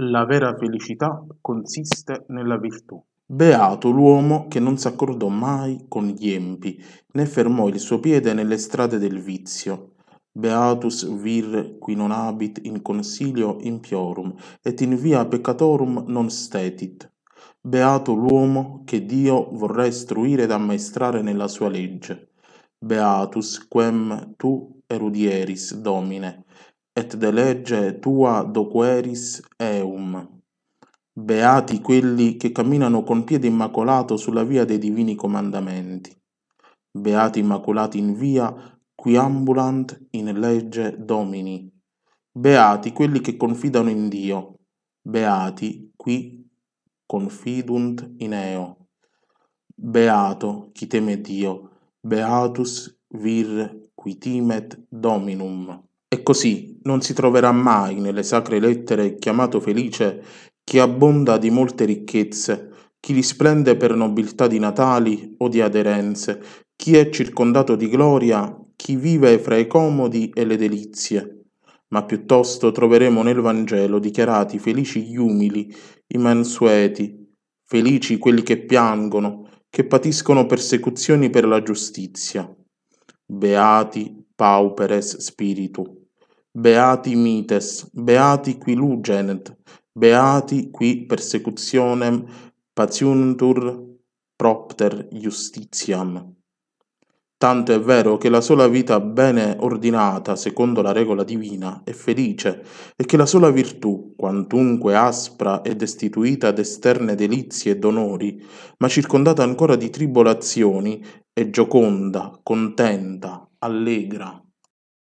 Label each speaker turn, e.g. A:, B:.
A: La vera felicità consiste nella virtù. Beato l'uomo che non s'accordò mai con gli empi, né fermò il suo piede nelle strade del vizio. Beatus vir qui non habit in consilio impiorum, et in via peccatorum non stetit. Beato l'uomo che Dio vorrà istruire ed ammaestrare nella sua legge. Beatus quem tu erudieris, Domine, et de lege tua doqueris eum. Beati quelli che camminano con piede immacolato sulla via dei divini comandamenti. Beati immacolati in via, qui ambulant in legge domini. Beati quelli che confidano in Dio. Beati qui confidunt in eo. Beato chi teme Dio. Beatus vir qui timet dominum. E così, non si troverà mai nelle sacre lettere chiamato felice chi abbonda di molte ricchezze, chi risplende per nobiltà di natali o di aderenze, chi è circondato di gloria, chi vive fra i comodi e le delizie. Ma piuttosto troveremo nel Vangelo dichiarati felici gli umili, i mansueti, felici quelli che piangono, che patiscono persecuzioni per la giustizia. Beati pauperes spiritu beati mites, beati qui lugenet, beati qui persecutionem patiuntur propter justitiam. Tanto è vero che la sola vita bene ordinata secondo la regola divina è felice e che la sola virtù, quantunque aspra e destituita d'esterne delizie e d'onori, ma circondata ancora di tribolazioni, è gioconda, contenta, allegra.